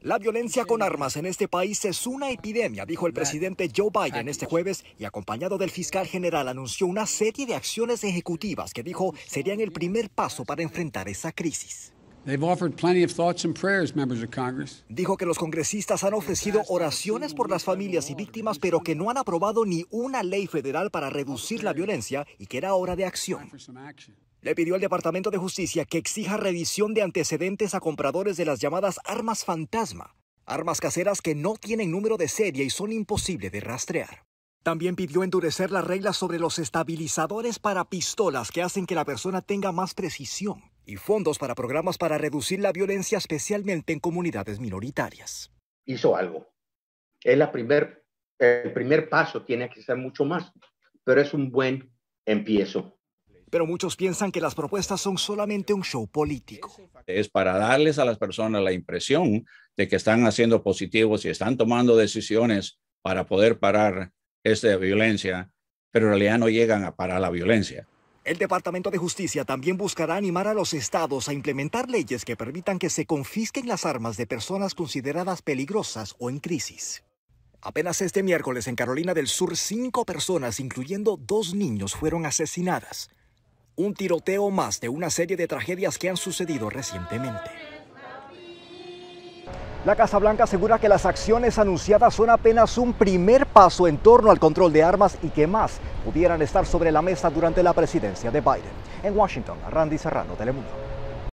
La violencia con armas en este país es una epidemia, dijo el presidente Joe Biden este jueves y acompañado del fiscal general anunció una serie de acciones ejecutivas que dijo serían el primer paso para enfrentar esa crisis. Dijo que los congresistas han ofrecido oraciones por las familias y víctimas, pero que no han aprobado ni una ley federal para reducir la violencia y que era hora de acción le pidió al Departamento de Justicia que exija revisión de antecedentes a compradores de las llamadas armas fantasma, armas caseras que no tienen número de serie y son imposibles de rastrear. También pidió endurecer las reglas sobre los estabilizadores para pistolas que hacen que la persona tenga más precisión y fondos para programas para reducir la violencia especialmente en comunidades minoritarias. Hizo algo. Es el primer paso, tiene que ser mucho más, pero es un buen empiezo pero muchos piensan que las propuestas son solamente un show político. Es para darles a las personas la impresión de que están haciendo positivos y están tomando decisiones para poder parar esta violencia, pero en realidad no llegan a parar la violencia. El Departamento de Justicia también buscará animar a los estados a implementar leyes que permitan que se confisquen las armas de personas consideradas peligrosas o en crisis. Apenas este miércoles en Carolina del Sur, cinco personas, incluyendo dos niños, fueron asesinadas un tiroteo más de una serie de tragedias que han sucedido recientemente. La Casa Blanca asegura que las acciones anunciadas son apenas un primer paso en torno al control de armas y que más pudieran estar sobre la mesa durante la presidencia de Biden. En Washington, Randy Serrano, Telemundo.